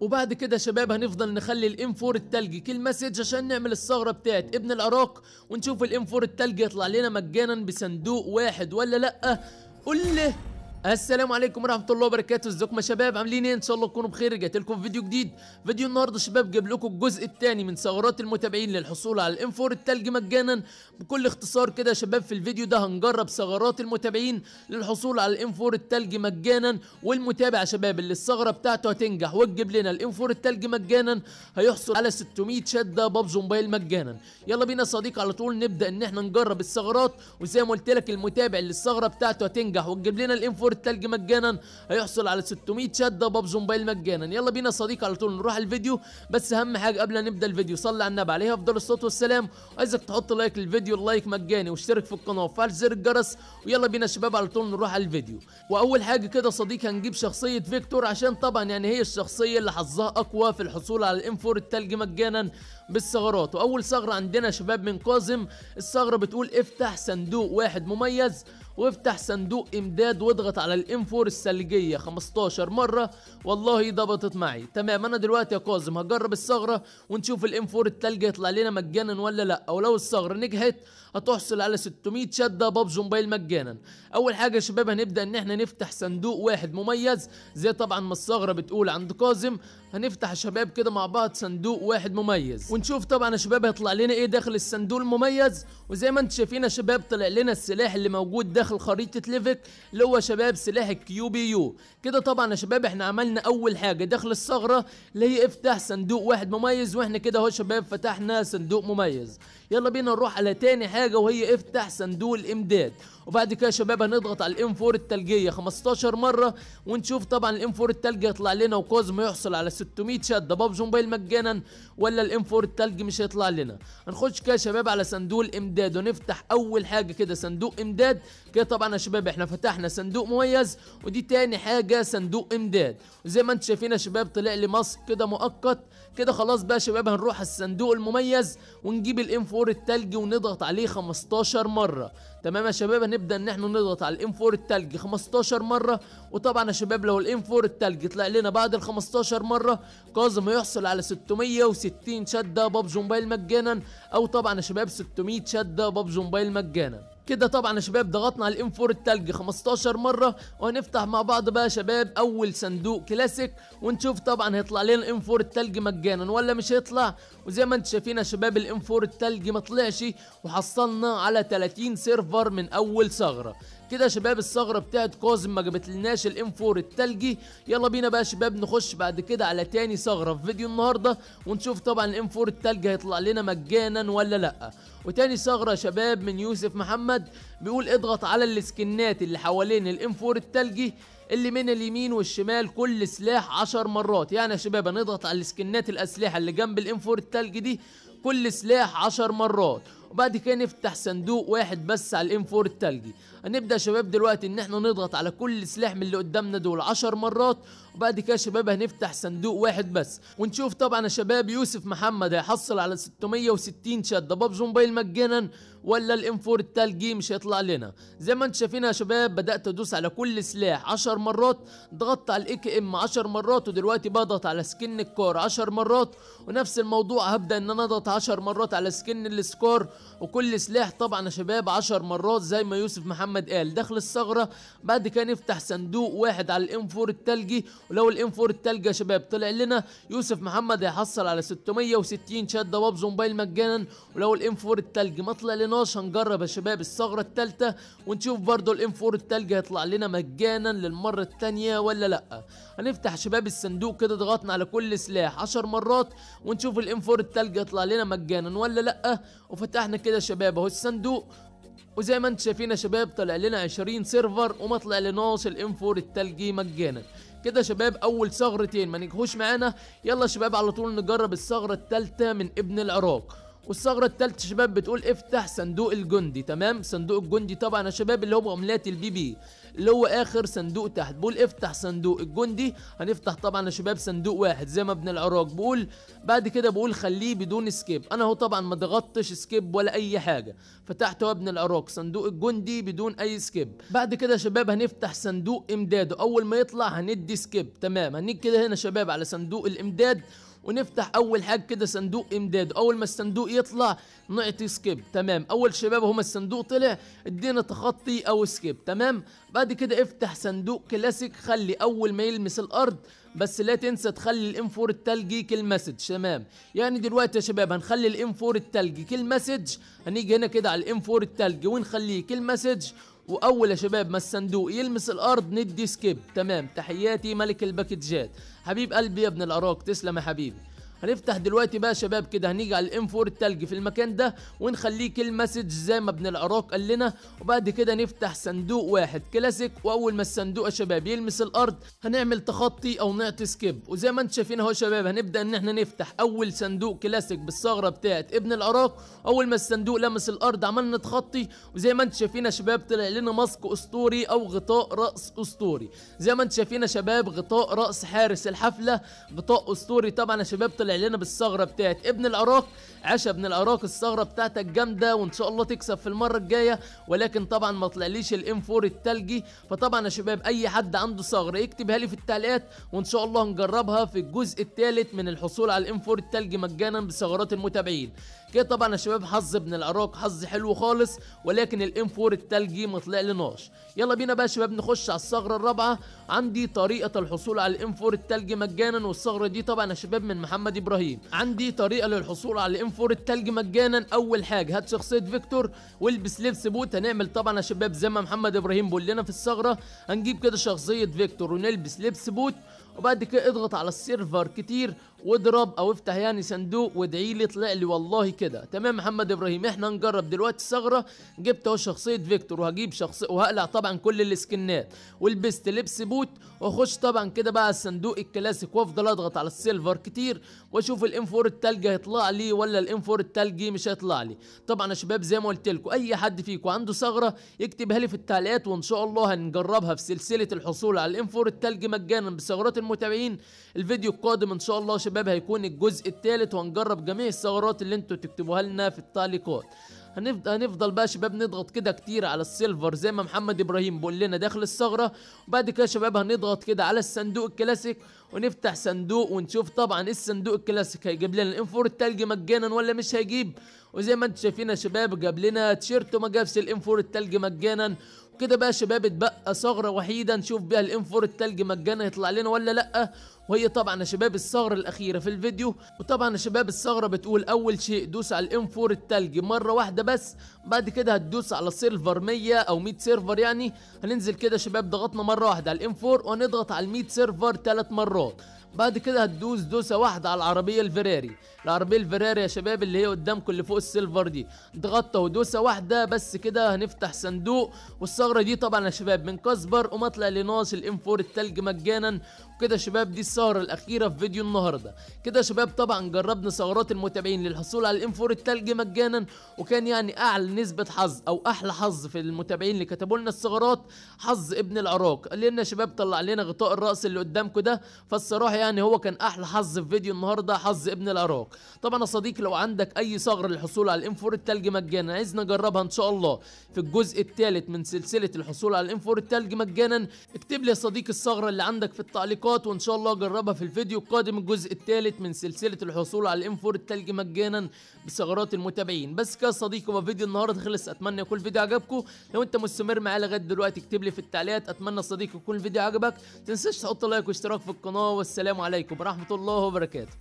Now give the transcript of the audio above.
وبعد كده شباب هنفضل نخلي الام 4 التلجي كل مسج عشان نعمل الثغره بتاعت ابن العراق ونشوف الام 4 التلجي يطلع لنا مجانا بصندوق واحد ولا لا قول لي السلام عليكم ورحمه الله وبركاته ازيكم يا شباب عاملين ايه ان شاء الله تكونوا بخير رجعت لكم في فيديو جديد فيديو النهارده شباب جاب لكم الجزء الثاني من ثغرات المتابعين للحصول على الانفور التلج مجانا بكل اختصار كده يا شباب في الفيديو ده هنجرب ثغرات المتابعين للحصول على الانفور التلج مجانا والمتابع يا شباب اللي الثغره بتاعته هتنجح وتجيب لنا الانفور التلج مجانا هيحصل على 600 شده بابجي موبايل مجانا يلا بينا يا على طول نبدا ان احنا نجرب الثغرات وزي ما قلت لك المتابع اللي الثغره بتاعته هتنجح وتجيب لنا الانفور كور التلج مجانا هيحصل على 600 شده بابجي موبايل مجانا يلا بينا صديق صديقي على طول نروح الفيديو بس اهم حاجه قبل ما نبدا الفيديو صلي على النبي عليه افضل الصلاه والسلام وعايزك تحط لايك للفيديو اللايك مجاني واشترك في القناه وفعل زر الجرس ويلا بينا شباب على طول نروح على الفيديو واول حاجه كده صديقي هنجيب شخصيه فيكتور عشان طبعا يعني هي الشخصيه اللي حظها اقوى في الحصول على الام فور التلج مجانا بالثغرات واول ثغره عندنا شباب من كاظم الثغره بتقول افتح صندوق واحد مميز وافتح صندوق امداد واضغط على الام 4 الثلجيه 15 مره والله ضبطت معي تمام انا دلوقتي يا كاظم هجرب الثغره ونشوف الام 4 الثلج يطلع لنا مجانا ولا لا ولو الثغره نجحت هتحصل على 600 شده ببجي موبايل مجانا اول حاجه يا شباب هنبدا ان احنا نفتح صندوق واحد مميز زي طبعا ما الثغره بتقول عند كاظم هنفتح يا شباب كده مع بعض صندوق واحد مميز ونشوف طبعا يا شباب هيطلع لنا ايه داخل الصندوق المميز وزي ما انتم شايفين يا شباب طلع لنا السلاح اللي موجود داخل خريطه ليفك اللي هو شباب سلاح الكيو بي يو كده طبعا يا شباب احنا عملنا اول حاجه داخل الثغره اللي هي افتح صندوق واحد مميز واحنا كده اهو شباب فتحنا صندوق مميز يلا بينا نروح على تاني حاجه حاجه وهي افتح صندوق الامداد وبعد كده يا شباب هنضغط على الام 4 التلجيه 15 مره ونشوف طبعا الام 4 التلج هيطلع لنا وكوزمو يحصل على 600 شده بابجي موبايل مجانا ولا الام 4 التلج مش هيطلع لنا هنخش كده يا شباب على صندوق الامداد ونفتح اول حاجه كده صندوق امداد كده طبعا يا شباب احنا فتحنا صندوق مميز ودي تاني حاجه صندوق امداد وزي ما انتم شايفين يا شباب طلع لي ماسك كده مؤقت كده خلاص بقى يا شباب هنروح على الصندوق المميز ونجيب الام 4 التلج ونضغط عليه 15 مره تمام يا شباب هنبدا ان احنا نضغط على الام 4 التلج 15 مره وطبعا يا شباب لو الام 4 التلج طلع لنا بعد ال 15 مره كاظم هيحصل على 660 شده بابجي موبايل مجانا او طبعا يا شباب 600 شده بابجي موبايل مجانا كده طبعا يا شباب ضغطنا على الانفور 4 التلج 15 مره وهنفتح مع بعض بقى يا شباب اول صندوق كلاسيك ونشوف طبعا هيطلع لنا الانفور 4 التلج مجانا ولا مش هيطلع وزي ما انتم شايفين يا شباب الانفور 4 التلج ما طلعش وحصلنا على 30 سيرفر من اول ثغره كده شباب الثغره بتاعت كاظم ما جابتلناش الام 4 التلجي يلا بينا بقى شباب نخش بعد كده على تاني ثغره في فيديو النهارده ونشوف طبعا الام 4 التلجي هيطلع لنا مجانا ولا لا وتاني ثغره شباب من يوسف محمد بيقول اضغط على السكنات اللي حوالين الام 4 التلجي اللي من اليمين والشمال كل سلاح 10 مرات يعني يا شباب هنضغط على السكنات الاسلحه اللي جنب الام 4 التلج دي كل سلاح 10 مرات وبعد كده نفتح صندوق واحد بس على الام 4 التلجي هنبدا يا شباب دلوقتي ان احنا نضغط على كل سلاح من اللي قدامنا دول 10 مرات وبعد كده شباب هنفتح صندوق واحد بس ونشوف طبعا يا شباب يوسف محمد هيحصل على 660 شده بابجي موبايل مجانا ولا الانفور التلجي مش هيطلع لنا زي ما انتم شايفين يا شباب بدات ادوس على كل سلاح 10 مرات ضغطت على الاي كي ام 10 مرات ودلوقتي بضغط على سكن الكار 10 مرات ونفس الموضوع هبدا ان انا اضغط 10 مرات على سكن السكار وكل سلاح طبعا يا شباب 10 مرات زي ما يوسف محمد قال داخل الثغره بعد كده نفتح صندوق واحد على الانفور التلجي ولو الام 4 التالجة شباب طلع لنا يوسف محمد هيحصل على 660 شات ضباب موبايل مجانا ولو الام 4 التلج ما طلع لناش هنجرب يا شباب الثغرة التالتة ونشوف برضو الام 4 التلج هيطلع لنا مجانا للمرة التانية ولا لا هنفتح شباب الصندوق كده ضغطنا على كل سلاح 10 مرات ونشوف الام 4 التلج هيطلع لنا مجانا ولا لا وفتحنا كده شباب اهو الصندوق وزي ما انتم شايفين يا شباب طلع لنا 20 سيرفر وما طلع لناش الام 4 التلجي مجانا كده شباب اول ثغرتين ما نجحوش معانا يلا شباب على طول نجرب الثغره الثالثه من ابن العراق والثغره الثالثه شباب بتقول افتح صندوق الجندي تمام صندوق الجندي طبعا يا شباب اللي هو عملات البي بي اللي هو اخر صندوق تحت بقول افتح صندوق الجندي هنفتح طبعا يا شباب صندوق واحد زي ما ابن العراق بقول بعد كده بقول خليه بدون سكيب انا اهو طبعا ما ضغطتش سكيب ولا اي حاجه فتحت ابن العراق صندوق الجندي بدون اي سكيب بعد كده يا شباب هنفتح صندوق امداده اول ما يطلع هندي سكيب تمام هنيجي كده هنا شباب على صندوق الامداد ونفتح اول حاجه كده صندوق امداد اول ما الصندوق يطلع نعطي سكيب تمام اول شباب هما الصندوق طلع ادينا تخطي او سكيب تمام بعد كده افتح صندوق كلاسيك خلي اول ما يلمس الارض بس لا تنسى تخلي الام 4 التلجي كل مسج تمام يعني دلوقتي يا شباب هنخلي الام 4 التلجي كل مسج هنيجي هنا كده على الام 4 التلجي ونخليه كل مسج واول يا شباب ما الصندوق يلمس الارض ندي سكيب تمام تحياتي ملك الباكجات حبيب قلبي يا ابن العراق تسلم يا حبيبي هنفتح دلوقتي بقى يا شباب كده هنيجي على الام 4 التلج في المكان ده ونخليه كل مسج زي ما ابن العراق قال لنا وبعد كده نفتح صندوق واحد كلاسيك واول ما الصندوق يا شباب يلمس الارض هنعمل تخطي او نعطي سكيب وزي ما انتم شايفين اهو يا شباب هنبدا ان احنا نفتح اول صندوق كلاسيك بالثغره بتاعت ابن العراق اول ما الصندوق لمس الارض عملنا تخطي وزي ما انتم شايفين يا شباب طلع لنا ماسك اسطوري او غطاء راس اسطوري زي ما انتم شايفين يا شباب غطاء راس حارس الحفله غطاء اسطوري طبعا يا شباب طلع طالع لنا بالثغره بتاعت ابن العراق عشا ابن العراق الثغره بتاعتك جامده وان شاء الله تكسب في المره الجايه ولكن طبعا ما طلعليش الام 4 التلجي فطبعا يا شباب اي حد عنده ثغره يكتبها لي في التعليقات وان شاء الله نجربها في الجزء الثالث من الحصول على الام 4 التلجي مجانا بثغرات المتابعين كده طبعا يا شباب حظ ابن العراق حظ حلو خالص ولكن الام 4 التلجي ما طلع لناش يلا بينا بقى يا شباب نخش على الثغره الرابعه عندي طريقه الحصول على الام 4 التلجي مجانا والثغره دي طبعا يا شباب من محمد ابراهيم عندي طريقه للحصول على الام 4 التلجي مجانا اول حاجه هات شخصيه فيكتور والبس لبس بوت هنعمل طبعا يا شباب زي ما محمد ابراهيم بيقول لنا في الثغره هنجيب كده شخصيه فيكتور ونلبس لبس بوت وبعد كده اضغط على السيرفر كتير واضرب او افتح يعني صندوق وادعي لي طلع لي والله كده تمام محمد ابراهيم احنا هنجرب دلوقتي ثغره جبت اهو شخصيه فيكتور وهجيب شخص وهقلع طبعا كل السكنات ولبست لبس بوت واخش طبعا كده بقى الصندوق الكلاسيك وافضل اضغط على السيلفر كتير واشوف الام فور التلجي هيطلع لي ولا الام فور التلجي مش هيطلع لي طبعا يا شباب زي ما قلت لكم اي حد فيكم عنده ثغره يكتبها لي في التعليقات وان شاء الله هنجربها في سلسله الحصول على الام فور التلجي مجانا بثغرات المتابعين الفيديو القادم ان شاء الله شباب هيكون الجزء الثالث وهنجرب جميع الثغرات اللي انتوا تكتبوها لنا في التعليقات هنفضل بقى شباب نضغط كده كتير على السيلفر زي ما محمد ابراهيم بيقول لنا داخل الثغره وبعد كده شباب هنضغط كده على الصندوق الكلاسيك ونفتح صندوق ونشوف طبعا ايه الصندوق الكلاسيك هيجيب لنا الانفور التلج مجانا ولا مش هيجيب وزي ما انتم شايفين يا شباب جاب لنا تيشيرت وما جابش الانفور التلج مجانا كده بقى يا شباب اتبقى ثغره وحيده نشوف بيها الانفور التلج مجانا يطلع لنا ولا لا وهي طبعا يا شباب الثغره الاخيره في الفيديو وطبعا يا شباب الثغره بتقول اول شيء دوس على الانفور التلج مره واحده بس بعد كده هتدوس على سيرفر 100 او 100 سيرفر يعني هننزل كده يا شباب ضغطنا مره واحده على الانفور وهنضغط على ال 100 سيرفر ثلاث مرات بعد كده هتدوس دوسه واحده على العربيه الفيراري العربيه الفيراري يا شباب اللي هي قدامكم اللي فوق السيلفر دي ضغطه ودوسه واحده بس كده هنفتح صندوق والثغره الثغره دي طبعا يا شباب من كاسبر ومطلع لناصر الام 4 التلج مجانا وكده يا شباب دي الثغره الاخيره في فيديو النهارده كده يا شباب طبعا جربنا ثغرات المتابعين للحصول على الام 4 التلج مجانا وكان يعني اعلى نسبه حظ او احلى حظ في المتابعين اللي كتبوا لنا الثغرات حظ ابن العراق لنا يا شباب طلع لنا غطاء الراس اللي قدامكم ده فالصراحه يعني هو كان احلى حظ في فيديو النهارده حظ ابن العراق طبعا يا صديقي لو عندك اي ثغره للحصول على الام 4 التلج مجانا عايزنا نجربها ان شاء الله في الجزء الثالث من سلسله سلسلة الحصول على الانفور التلج مجانا اكتب لي يا صديقي الثغره اللي عندك في التعليقات وان شاء الله اجربها في الفيديو القادم الجزء الثالث من سلسله الحصول على الانفور التلج مجانا بثغرات المتابعين بس كده يا صديقي فيديو النهارده خلص اتمنى يكون الفيديو عجبكم لو انت مستمر معايا لغايه دلوقتي اكتب لي في التعليقات اتمنى صديقي يكون الفيديو عجبك تنساش تحط لايك واشتراك في القناه والسلام عليكم ورحمه الله وبركاته